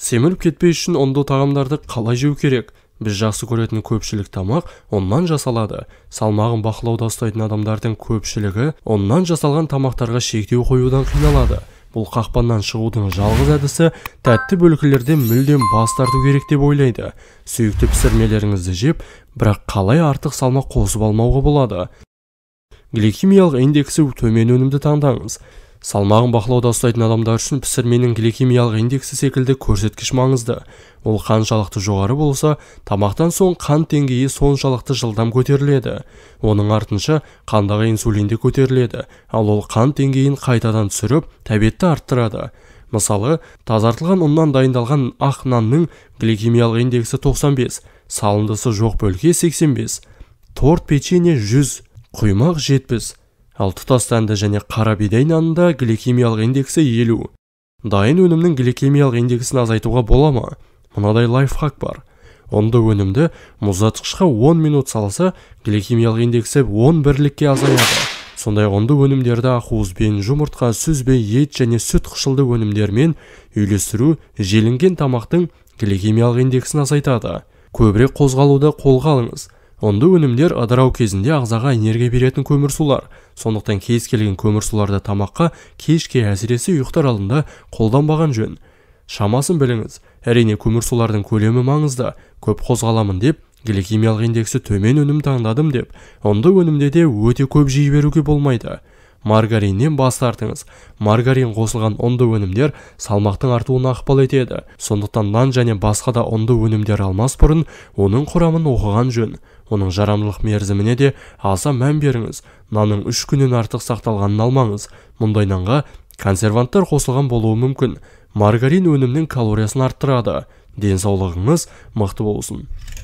семіріп кетпес үшін ұнды тағамдарды қалай жеу керек біз жақсы көретін көпшілік тамақ оннан жасалады салмағын бақылауда ұстайтын адамдардың көпшілігі оннан жасалған тамақтарға шектеу қоюдан қиналады бұл қақпаннан шығудың жалғыз әдісі тәтті бөлкілерден мүлдем бас тарту керек деп ойлайды сүйікті пісірмелеріңізді жеп бірақ қалай артық салмақ қосып алмауға болады гликемиялық индексі төмен өнімді таңдаңыз салмағын бақылауда ұстайтын адамдар үшін пісірменің гликемиялық индексі секілді көрсеткіш маңызды ол қаншалықты жоғары болса тамақтан соң қан деңгейі соншалықты жылдам көтеріледі оның артынша қандағы инсулин де көтеріледі ал ол қан деңгейін қайтадан түсіріп тәбетті арттырады мысалы тазартылған ұннан дайындалған ақ нанның гликемиялық индексі 95 салындысы жоқ бөлке 85 торт печенье 100 құймақ 70 ал тұтас және қара бидай нанында гликемиялық индексі елу дайын өнімнің гликемиялық индексін азайтуға бола ма мынадай лайфхак бар онда өнімді мұздатқышқа 10 минут салса гликемиялық индексі 10 бірлікке азаяды сондай ұнды өнімдерді ақуызбен жұмыртқа сүзбе ет және сүт қышылды өнімдермен үйлестіру желінген тамақтың гликемиялық индексін азайтады көбірек қозғалуды қолға алыңыз ұнды өнімдер ыдырау кезінде ағзаға энергия беретін көмірсулар сондықтан кез келген көмірсуларды тамаққа кешке әсіресе ұйықтар алдында қолданбаған жөн шамасын біліңіз әрине көмірсулардың көлемі маңызды көп қозғаламын деп гликемиялық индексі төмен өнім таңдадым деп онды өнімде де өте көп жей беруге болмайды маргариннен бас тартыңыз маргарин қосылған ұнды өнімдер салмақтың артуына ықпал етеді сондықтан нан және басқа да ұнды өнімдер алмас бұрын оның құрамын оқыған жөн оның жарамдылық мерзіміне де аса мән беріңіз нанның үш күннен артық сақталғанын алмаңыз мұндай нанға консерванттар қосылған болуы мүмкін маргарин өнімнің калориясын арттырады денсаулығыңыз мықты болсын